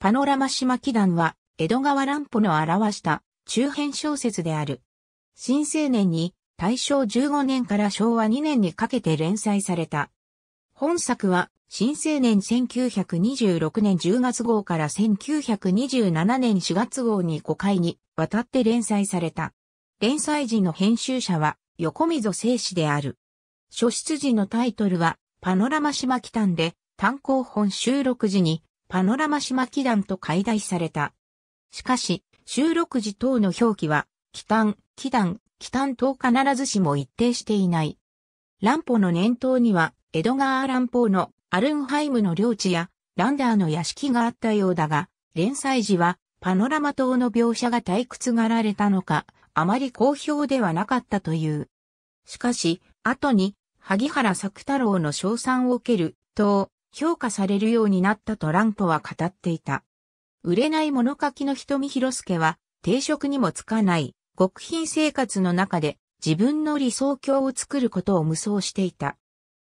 パノラマ島祈願は、江戸川乱歩の表した中編小説である。新青年に大正15年から昭和2年にかけて連載された。本作は、新青年1926年10月号から1927年4月号に5回にわたって連載された。連載時の編集者は横溝正史である。初出時のタイトルはパノラマ島北端で単行本収録時にパノラマ島祈団と解題された。しかし、収録時等の表記は、祈団、祈団、祈団等必ずしも一定していない。乱歩の念頭には、エドガー・乱歩のアルンハイムの領地や、ランダーの屋敷があったようだが、連載時は、パノラマ島の描写が退屈がられたのか、あまり好評ではなかったという。しかし、後に、萩原作太郎の賞賛を受ける、と、評価されるようになったと乱歩は語っていた。売れない物書きの瞳広助は定職にもつかない極貧生活の中で自分の理想郷を作ることを無双していた。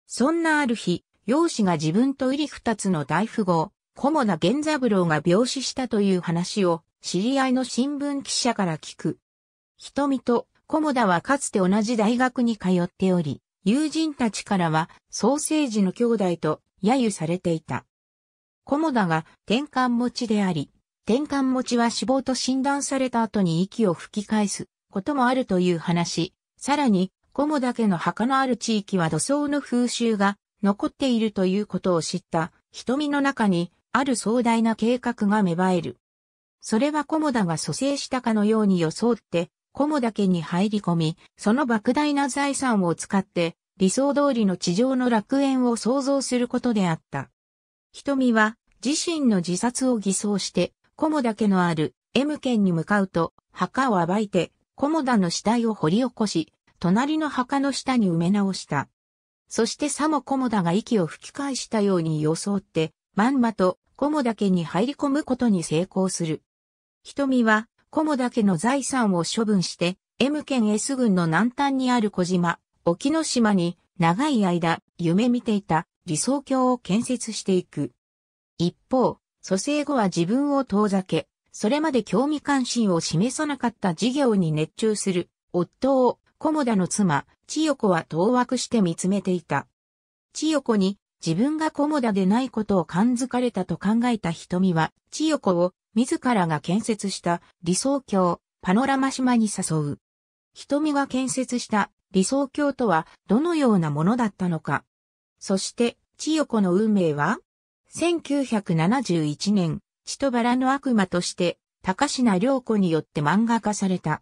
そんなある日、容姿が自分と入り二つの大富豪、小茂田源三郎が病死したという話を知り合いの新聞記者から聞く。瞳と小茂田はかつて同じ大学に通っており、友人たちからはソーセージの兄弟と揶揄されていた。モダが転換持ちであり、転換持ちは死亡と診断された後に息を吹き返すこともあるという話。さらに、モダ家の墓のある地域は土葬の風習が残っているということを知った瞳の中にある壮大な計画が芽生える。それはモダが蘇生したかのように装って、モダ家に入り込み、その莫大な財産を使って理想通りの地上の楽園を想像することであった。瞳は自身の自殺を偽装して、コモダ家のある M 県に向かうと、墓を暴いて、コモダの死体を掘り起こし、隣の墓の下に埋め直した。そしてさもコモダが息を吹き返したように装って、まんまとコモダ家に入り込むことに成功する。瞳はコモダ家の財産を処分して、M 県 S 軍の南端にある小島、沖ノ島に長い間夢見ていた理想郷を建設していく。一方、蘇生後は自分を遠ざけ、それまで興味関心を示さなかった事業に熱中する夫を、菰田の妻、千代子は当惑して見つめていた。千代子に自分が菰田でないことを感づかれたと考えた瞳は、千代子を自らが建設した理想郷、パノラマ島に誘う。瞳が建設した理想郷とはどのようなものだったのか。そして、千代子の運命は ?1971 年、千とバラの悪魔として、高品良子によって漫画化された。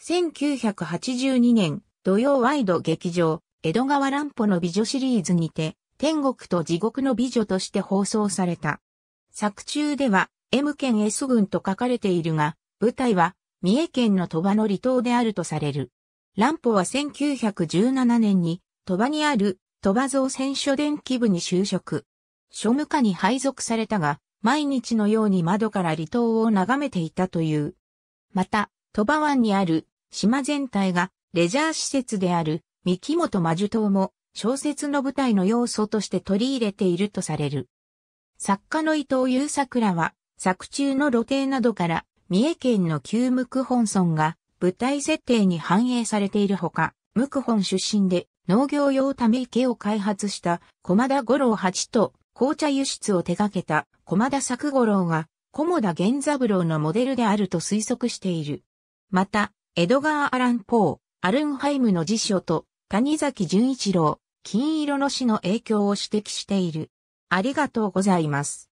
1982年、土曜ワイド劇場、江戸川乱歩の美女シリーズにて、天国と地獄の美女として放送された。作中では、M 県 S 群と書かれているが、舞台は、三重県の鳥羽の離島であるとされる。乱歩は1917年に、鳥羽にある鳥羽造船所電気部に就職。庶務課に配属されたが、毎日のように窓から離島を眺めていたという。また、鳥羽湾にある島全体がレジャー施設である三木本魔樹島も小説の舞台の要素として取り入れているとされる。作家の伊藤優作らは作中の露呈などから三重県の旧無区本村が舞台設定に反映されているほか、ムクホン出身で農業用ため池を開発した駒田五郎八と紅茶輸出を手掛けた駒田作五郎が駒田源三郎のモデルであると推測している。また、エドガー・アラン・ポー、アルンハイムの辞書と谷崎潤一郎、金色の詩の影響を指摘している。ありがとうございます。